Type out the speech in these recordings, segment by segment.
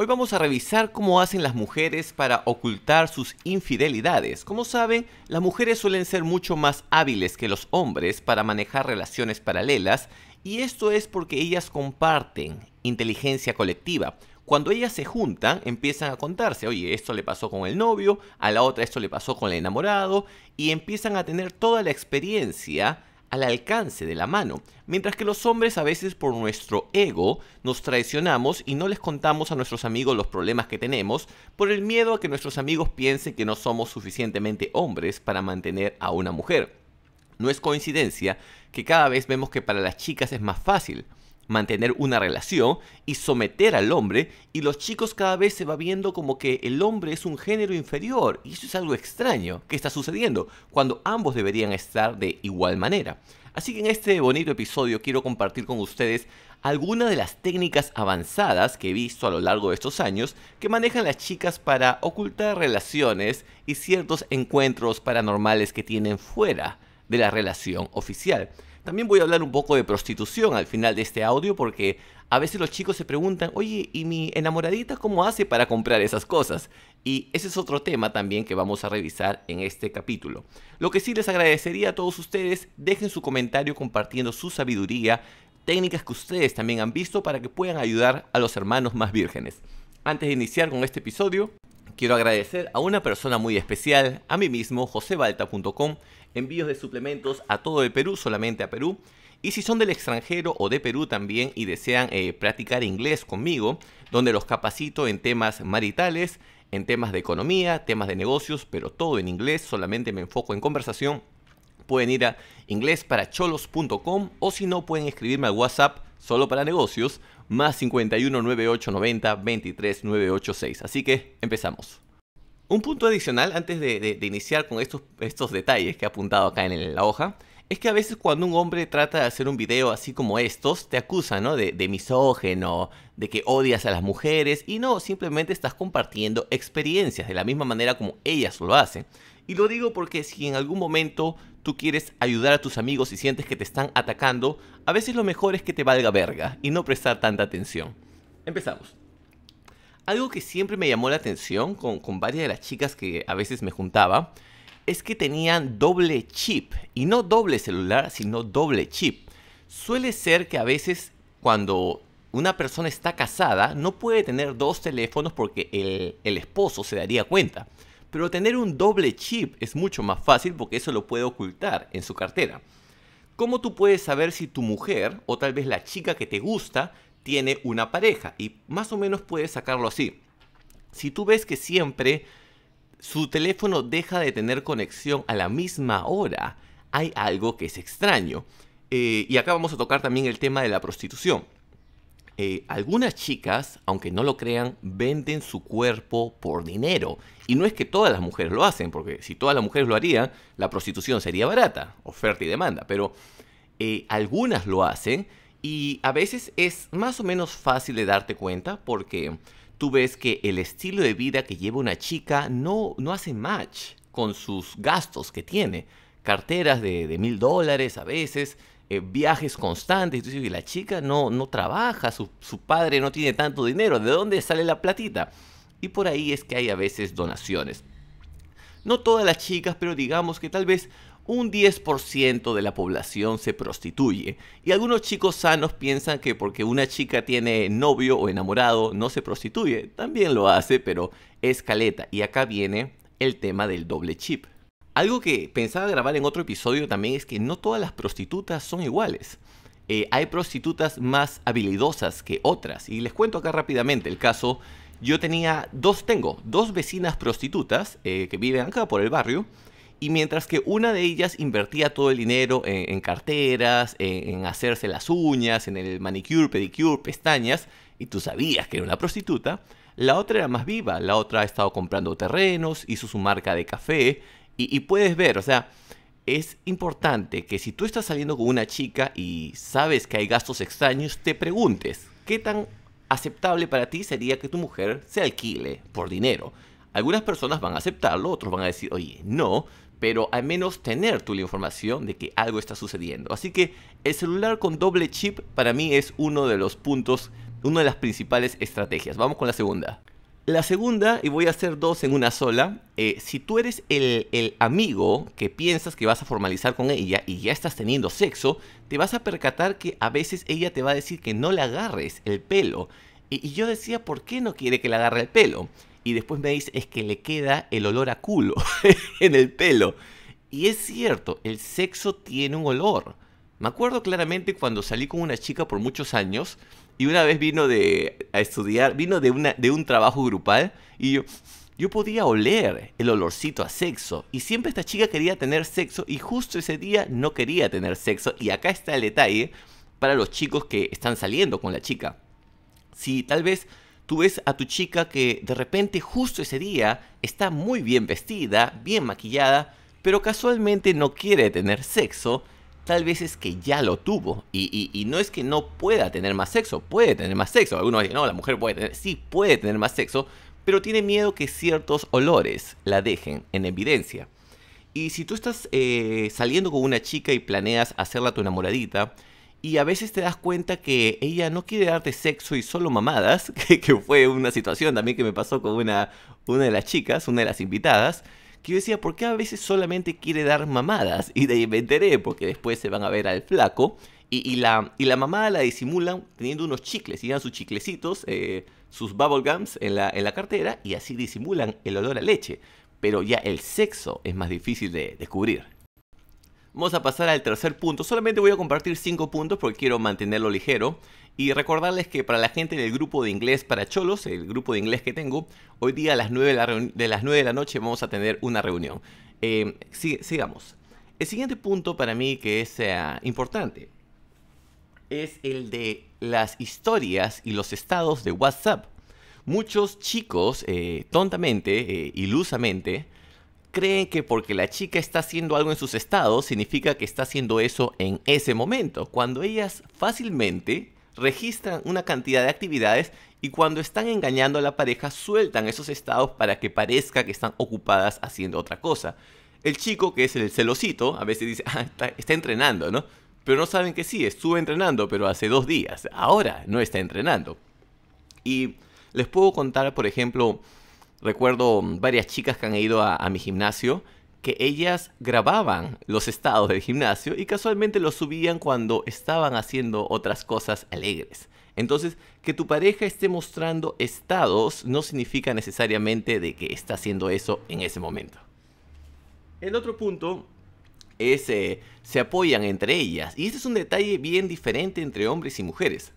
Hoy vamos a revisar cómo hacen las mujeres para ocultar sus infidelidades. Como saben, las mujeres suelen ser mucho más hábiles que los hombres para manejar relaciones paralelas y esto es porque ellas comparten inteligencia colectiva. Cuando ellas se juntan, empiezan a contarse, oye, esto le pasó con el novio, a la otra esto le pasó con el enamorado, y empiezan a tener toda la experiencia al alcance de la mano, mientras que los hombres a veces por nuestro ego nos traicionamos y no les contamos a nuestros amigos los problemas que tenemos por el miedo a que nuestros amigos piensen que no somos suficientemente hombres para mantener a una mujer. No es coincidencia que cada vez vemos que para las chicas es más fácil mantener una relación y someter al hombre y los chicos cada vez se va viendo como que el hombre es un género inferior y eso es algo extraño que está sucediendo cuando ambos deberían estar de igual manera. Así que en este bonito episodio quiero compartir con ustedes algunas de las técnicas avanzadas que he visto a lo largo de estos años que manejan las chicas para ocultar relaciones y ciertos encuentros paranormales que tienen fuera de la relación oficial. También voy a hablar un poco de prostitución al final de este audio porque a veces los chicos se preguntan, oye, ¿y mi enamoradita cómo hace para comprar esas cosas? Y ese es otro tema también que vamos a revisar en este capítulo. Lo que sí les agradecería a todos ustedes, dejen su comentario compartiendo su sabiduría, técnicas que ustedes también han visto para que puedan ayudar a los hermanos más vírgenes. Antes de iniciar con este episodio, quiero agradecer a una persona muy especial, a mí mismo, josebalta.com, envíos de suplementos a todo el Perú, solamente a Perú. Y si son del extranjero o de Perú también y desean eh, practicar inglés conmigo, donde los capacito en temas maritales, en temas de economía, temas de negocios, pero todo en inglés, solamente me enfoco en conversación. Pueden ir a inglesparacholos.com o si no pueden escribirme al WhatsApp solo para negocios más 51 23986. Así que empezamos. Un punto adicional antes de, iniciar con estos, estos detalles que he apuntado acá en, la hoja es que a veces cuando un hombre trata de hacer un video así como estos, te acusan, De, de, misógeno, de que odias a las mujeres, y no, simplemente estás compartiendo experiencias de la misma manera como ellas lo hacen. Y lo digo porque si en algún momento tú quieres ayudar a tus amigos y sientes que te están atacando, a veces lo mejor es que te valga verga y no prestar tanta atención. Empezamos. Algo que siempre me llamó la atención con, varias de las chicas que a veces me juntaba es que tenían doble chip. Y no doble celular, sino doble chip. Suele ser que a veces cuando una persona está casada no puede tener dos teléfonos porque el, el, esposo se daría cuenta. Pero tener un doble chip es mucho más fácil porque eso lo puede ocultar en su cartera. ¿Cómo tú puedes saber si tu mujer o tal vez la chica que te gusta tiene una pareja. Y más o menos puedes sacarlo así. Si tú ves que siempre su teléfono deja de tener conexión a la misma hora, hay algo que es extraño. Eh, y acá vamos a tocar también el tema de la prostitución. Eh, algunas chicas, aunque no lo crean, venden su cuerpo por dinero. Y no es que todas las mujeres lo hacen, porque si todas las mujeres lo harían, la prostitución sería barata, oferta y demanda. Pero eh, algunas lo hacen y a veces es más o menos fácil de darte cuenta porque tú ves que el estilo de vida que lleva una chica no, no hace match con sus gastos que tiene. Carteras de mil dólares a veces, eh, viajes constantes. Entonces, y la chica no, no trabaja, su, su padre no tiene tanto dinero, ¿de dónde sale la platita? Y por ahí es que hay a veces donaciones. No todas las chicas, pero digamos que tal vez un 10% de la población se prostituye. Y algunos chicos sanos piensan que porque una chica tiene novio o enamorado no se prostituye. También lo hace, pero es caleta. Y acá viene el tema del doble chip. Algo que pensaba grabar en otro episodio también es que no todas las prostitutas son iguales. Eh, hay prostitutas más habilidosas que otras. Y les cuento acá rápidamente el caso. Yo tenía dos, tengo dos vecinas prostitutas eh, que viven acá por el barrio y mientras que una de ellas invertía todo el dinero en, carteras, en, hacerse las uñas, en el manicure, pedicure, pestañas, y tú sabías que era una prostituta, la otra era más viva, la otra ha estado comprando terrenos, hizo su marca de café, y, y puedes ver, o sea, es importante que si tú estás saliendo con una chica y sabes que hay gastos extraños, te preguntes, ¿qué tan aceptable para ti sería que tu mujer se alquile por dinero? Algunas personas van a aceptarlo, otros van a decir, oye, no, pero al menos tener tú la información de que algo está sucediendo. Así que el celular con doble chip para mí es uno de los puntos, una de las principales estrategias. Vamos con la segunda. La segunda, y voy a hacer dos en una sola, eh, si tú eres el, el, amigo que piensas que vas a formalizar con ella y ya estás teniendo sexo, te vas a percatar que a veces ella te va a decir que no le agarres el pelo. Y, y yo decía, ¿por qué no quiere que le agarre el pelo? y después me dice, es que le queda el olor a culo en el pelo. Y es cierto, el sexo tiene un olor. Me acuerdo claramente cuando salí con una chica por muchos años y una vez vino de, a estudiar, vino de, una, de un trabajo grupal y yo, yo podía oler el olorcito a sexo. Y siempre esta chica quería tener sexo y justo ese día no quería tener sexo. Y acá está el detalle para los chicos que están saliendo con la chica. Si tal vez tú ves a tu chica que de repente justo ese día está muy bien vestida, bien maquillada, pero casualmente no quiere tener sexo, tal vez es que ya lo tuvo. Y, no es que no pueda tener más sexo, puede tener más sexo. Algunos dicen, no, la mujer puede tener, sí, puede tener más sexo, pero tiene miedo que ciertos olores la dejen en evidencia. Y si tú estás eh, saliendo con una chica y planeas hacerla tu enamoradita, y a veces te das cuenta que ella no quiere darte sexo y solo mamadas, que, fue una situación también que me pasó con una, una de las chicas, una de las invitadas, que yo decía, ¿por qué a veces solamente quiere dar mamadas? Y de ahí me enteré, porque después se van a ver al flaco. Y, la, y la mamada la disimulan teniendo unos chicles, y sus chiclecitos, eh, sus bubblegums en la, en la cartera, y así disimulan el olor a leche. Pero ya el sexo es más difícil de descubrir. Vamos a pasar al tercer punto. Solamente voy a compartir cinco puntos porque quiero mantenerlo ligero. Y recordarles que para la gente del grupo de inglés para cholos, el grupo de inglés que tengo, hoy día a las 9 de las 9 de la noche vamos a tener una reunión. Eh, sigamos. El siguiente punto para mí que es eh, importante es el de las historias y los estados de WhatsApp. Muchos chicos, eh, tontamente, eh, ilusamente, creen que porque la chica está haciendo algo en sus estados, significa que está haciendo eso en ese momento, cuando ellas fácilmente registran una cantidad de actividades y cuando están engañando a la pareja sueltan esos estados para que parezca que están ocupadas haciendo otra cosa. El chico que es el celosito a veces dice, ah, está, entrenando, ¿no? Pero no saben que sí, estuvo entrenando, pero hace dos días, ahora no está entrenando. Y les puedo contar, por ejemplo, Recuerdo mm, varias chicas que han ido a, mi gimnasio que ellas grababan los estados del gimnasio y casualmente los subían cuando estaban haciendo otras cosas alegres. Entonces, que tu pareja esté mostrando estados no significa necesariamente de que está haciendo eso en ese momento. El otro punto es eh, se apoyan entre ellas y este es un detalle bien diferente entre hombres y mujeres.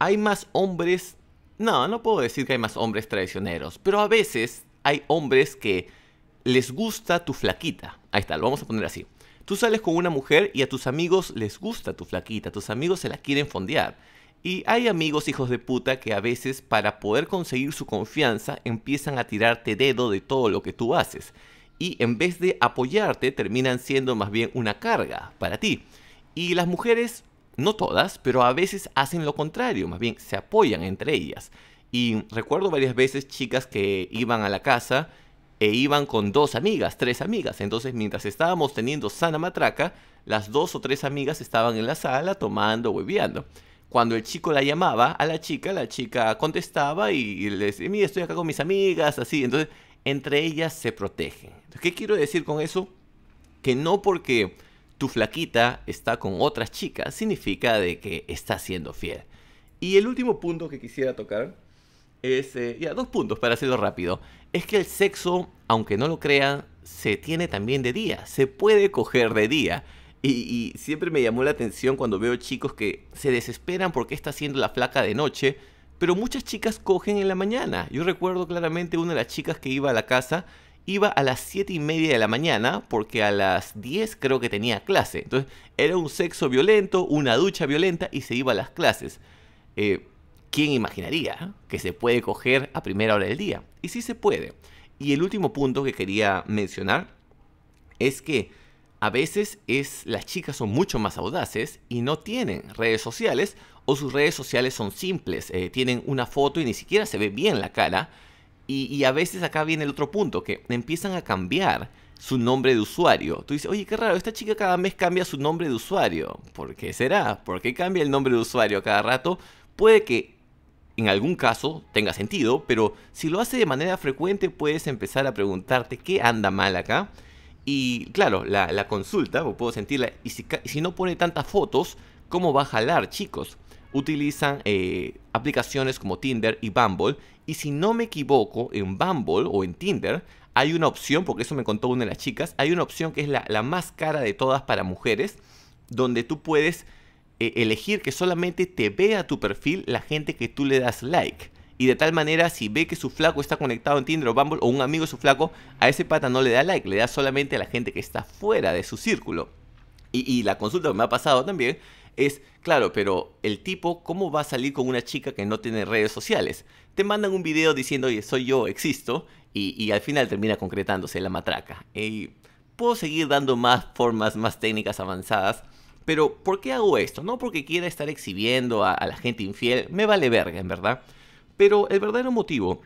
Hay más hombres no, no puedo decir que hay más hombres traicioneros, pero a veces hay hombres que les gusta tu flaquita. Ahí está, lo vamos a poner así. Tú sales con una mujer y a tus amigos les gusta tu flaquita, tus amigos se la quieren fondear. Y hay amigos hijos de puta que a veces para poder conseguir su confianza empiezan a tirarte dedo de todo lo que tú haces. Y en vez de apoyarte terminan siendo más bien una carga para ti. Y las mujeres no todas, pero a veces hacen lo contrario, más bien se apoyan entre ellas. Y recuerdo varias veces chicas que iban a la casa e iban con dos amigas, tres amigas. Entonces, mientras estábamos teniendo sana matraca, las dos o tres amigas estaban en la sala tomando, bebiendo. Cuando el chico la llamaba a la chica, la chica contestaba y le decía, mira, estoy acá con mis amigas, así. Entonces, entre ellas se protegen. ¿Qué quiero decir con eso? Que no porque su flaquita está con otras chicas, significa de que está siendo fiel. Y el último punto que quisiera tocar es, eh, ya, dos puntos para hacerlo rápido. Es que el sexo, aunque no lo crean, se tiene también de día, se puede coger de día. Y, y, siempre me llamó la atención cuando veo chicos que se desesperan porque está haciendo la flaca de noche, pero muchas chicas cogen en la mañana. Yo recuerdo claramente una de las chicas que iba a la casa iba a las 7 y media de la mañana porque a las 10 creo que tenía clase. Entonces era un sexo violento, una ducha violenta y se iba a las clases. Eh, ¿Quién imaginaría que se puede coger a primera hora del día? Y sí se puede. Y el último punto que quería mencionar es que a veces es, las chicas son mucho más audaces y no tienen redes sociales o sus redes sociales son simples, eh, tienen una foto y ni siquiera se ve bien la cara y, a veces acá viene el otro punto, que empiezan a cambiar su nombre de usuario. Tú dices, oye, qué raro, esta chica cada mes cambia su nombre de usuario. ¿Por qué será? ¿Por qué cambia el nombre de usuario cada rato? Puede que en algún caso tenga sentido, pero si lo hace de manera frecuente puedes empezar a preguntarte qué anda mal acá. Y claro, la, consulta, o puedo sentirla, y si no pone tantas fotos, ¿cómo va a jalar, chicos? utilizan eh, aplicaciones como Tinder y Bumble. Y si no me equivoco, en Bumble o en Tinder hay una opción, porque eso me contó una de las chicas, hay una opción que es la, más cara de todas para mujeres, donde tú puedes eh, elegir que solamente te vea tu perfil la gente que tú le das like. Y de tal manera, si ve que su flaco está conectado en Tinder o Bumble o un amigo de su flaco, a ese pata no le da like, le da solamente a la gente que está fuera de su círculo. Y, y la consulta que me ha pasado también es, claro, pero el tipo, ¿cómo va a salir con una chica que no tiene redes sociales? Te mandan un video diciendo, oye, soy yo, existo, y, al final termina concretándose la matraca. Y puedo seguir dando más formas, más técnicas avanzadas, pero ¿por qué hago esto? No porque quiera estar exhibiendo a la gente infiel, me vale verga, en verdad. Pero el verdadero motivo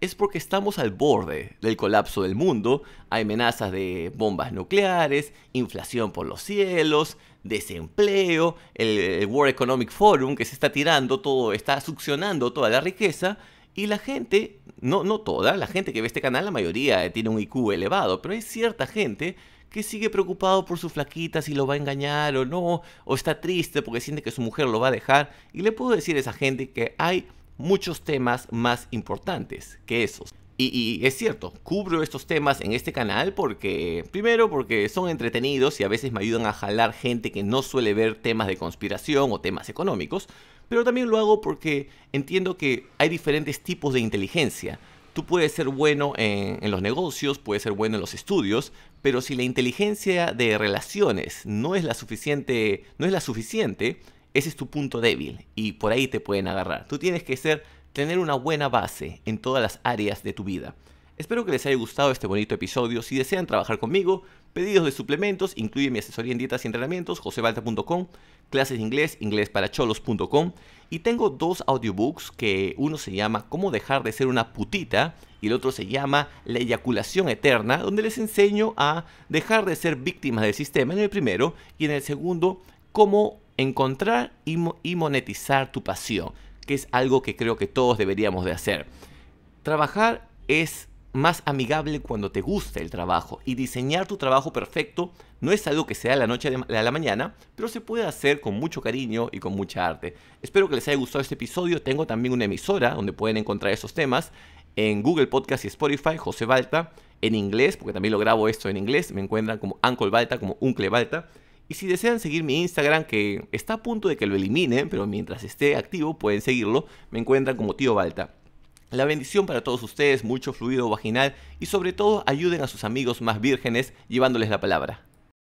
es porque estamos al borde del colapso del mundo, hay amenazas de bombas nucleares, inflación por los cielos, desempleo, el World Economic Forum que se está tirando todo, está succionando toda la riqueza y la gente, no, no toda, la gente que ve este canal, la mayoría eh, tiene un IQ elevado, pero hay cierta gente que sigue preocupado por su flaquita, si lo va a engañar o no, o está triste porque siente que su mujer lo va a dejar. Y le puedo decir a esa gente que hay muchos temas más importantes que esos. Y, es cierto, cubro estos temas en este canal porque, primero, porque son entretenidos y a veces me ayudan a jalar gente que no suele ver temas de conspiración o temas económicos, pero también lo hago porque entiendo que hay diferentes tipos de inteligencia. Tú puedes ser bueno en, en los negocios, puedes ser bueno en los estudios, pero si la inteligencia de relaciones no es la suficiente, no es la suficiente, ese es tu punto débil y por ahí te pueden agarrar. Tú tienes que ser, tener una buena base en todas las áreas de tu vida. Espero que les haya gustado este bonito episodio. Si desean trabajar conmigo, pedidos de suplementos, incluye mi asesoría en dietas y entrenamientos, josebalta.com, clases de inglés, inglesparacholos.com. Y tengo dos audiobooks que uno se llama Cómo dejar de ser una putita y el otro se llama La eyaculación eterna, donde les enseño a dejar de ser víctimas del sistema en el primero y en el segundo, cómo encontrar y, monetizar tu pasión, que es algo que creo que todos deberíamos de hacer. Trabajar es más amigable cuando te gusta el trabajo y diseñar tu trabajo perfecto no es algo que sea de la noche a la mañana, pero se puede hacer con mucho cariño y con mucha arte. Espero que les haya gustado este episodio. Tengo también una emisora donde pueden encontrar esos temas en Google Podcast y Spotify, José Balta, en inglés, porque también lo grabo esto en inglés. Me encuentran como Uncle Balta, como Uncle Balta. Y si desean seguir mi Instagram, que está a punto de que lo eliminen, pero mientras esté activo pueden seguirlo, me encuentran como Tío Balta. La bendición para todos ustedes, mucho fluido vaginal y sobre todo ayuden a sus amigos más vírgenes llevándoles la palabra.